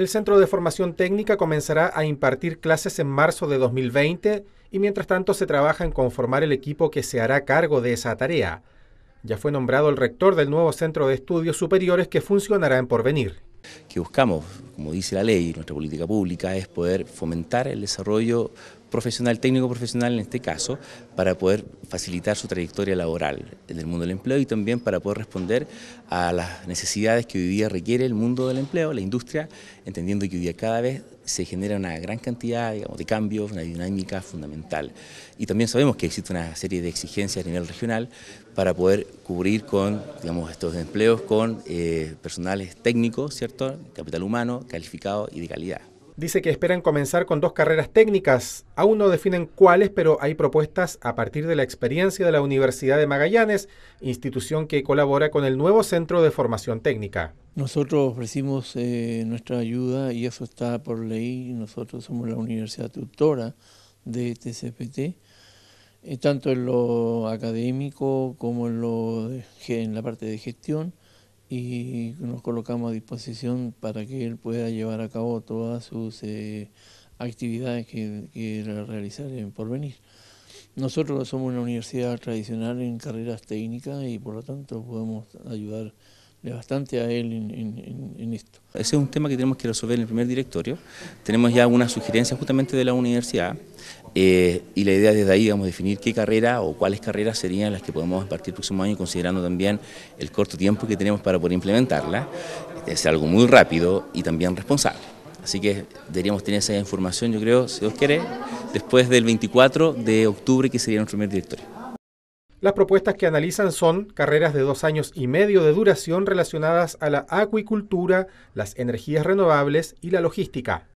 El Centro de Formación Técnica comenzará a impartir clases en marzo de 2020 y mientras tanto se trabaja en conformar el equipo que se hará cargo de esa tarea. Ya fue nombrado el rector del nuevo Centro de Estudios Superiores que funcionará en Porvenir que buscamos, como dice la ley, nuestra política pública, es poder fomentar el desarrollo profesional, técnico profesional en este caso, para poder facilitar su trayectoria laboral en el mundo del empleo y también para poder responder a las necesidades que hoy día requiere el mundo del empleo, la industria, entendiendo que hoy día cada vez se genera una gran cantidad de cambios, una dinámica fundamental. Y también sabemos que existe una serie de exigencias a nivel regional para poder cubrir con digamos, estos empleos con eh, personales técnicos, ¿cierto? capital humano, calificado y de calidad. Dice que esperan comenzar con dos carreras técnicas. Aún no definen cuáles, pero hay propuestas a partir de la experiencia de la Universidad de Magallanes, institución que colabora con el nuevo Centro de Formación Técnica. Nosotros ofrecimos eh, nuestra ayuda y eso está por ley. Nosotros somos la universidad tutora de TCPT, eh, tanto en lo académico como en, lo en la parte de gestión y nos colocamos a disposición para que él pueda llevar a cabo todas sus eh, actividades que quiera realizar en porvenir. Nosotros somos una universidad tradicional en carreras técnicas y por lo tanto podemos ayudarle bastante a él en, en, en, esto. Ese es un tema que tenemos que resolver en el primer directorio. Tenemos ya algunas sugerencias justamente de la universidad. Eh, y la idea desde ahí, a definir qué carrera o cuáles carreras serían las que podemos partir el próximo año, considerando también el corto tiempo que tenemos para poder implementarla, es eh, algo muy rápido y también responsable. Así que deberíamos tener esa información, yo creo, si os quiere, después del 24 de octubre, que sería nuestro primer directorio. Las propuestas que analizan son carreras de dos años y medio de duración relacionadas a la acuicultura, las energías renovables y la logística.